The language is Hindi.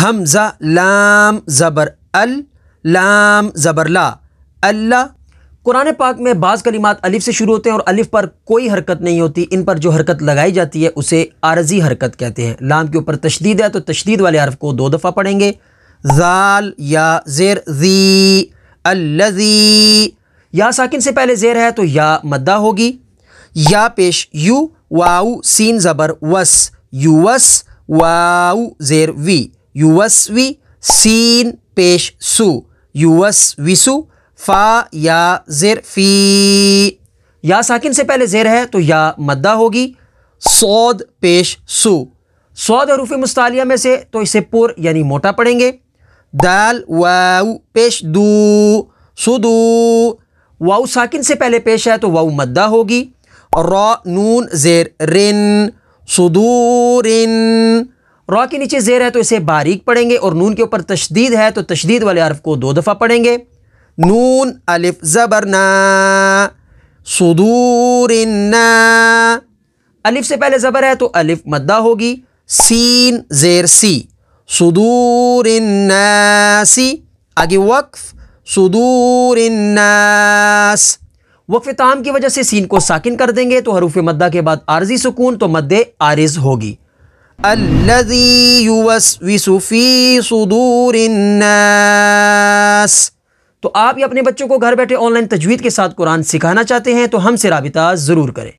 हमज़ा लाम ज़बर अल लाम ज़बर ला अल्ला कुरान पाक में बाज़ कलिमात अलिफ से शुरू होते हैं और अलिफ पर कोई हरकत नहीं होती इन पर जो हरकत लगाई जाती है उसे आरजी हरकत कहते हैं लाम के ऊपर तशदीद है तो तशदीद वाले हरफ को दो दफ़ा पढ़ेंगे जाल या जेर जी अल्लजी या साकिन से पहले जेर है तो या मद्दा होगी या पेश यू वाऊ सीन ज़बर वस यू वस वाऊ जेर वी युवस्वी सीन पेश सु युवस विसु फा या जेर फी या साकिन से पहले जेर है तो या मद्दा होगी सौद पेश सु सौद हरूफ मुस्तालिया में से तो इसे पुर यानी मोटा पढ़ेंगे दाल वाऊ पेश दू सुदू वाऊ साकिन से पहले पेश है तो वाऊ मद्दा होगी और नून जेर रिन सुदूरिन रॉ के नीचे ज़ेर है तो इसे बारीक पढ़ेंगे और नून के ऊपर तशदीद है तो तशदीद वाले अरफ़ को दो दफ़ा पढ़ेंगे नून अलिफ ज़बरना सदूरना अलिफ से पहले ज़बर है तो अलिफ मद्दा होगी सीन ज़ेर सी सी आगे वक्फ सुदूर वक्फ ताम की वजह से सीन को साकिन कर देंगे तो हरूफ मद्दा के बाद आर्जी सुकून तो मद्दे आरज होगी तो आप ये अपने बच्चों को घर बैठे ऑनलाइन तजवीद के साथ कुरान सिखाना चाहते हैं तो हमसे रबता ज़रूर करें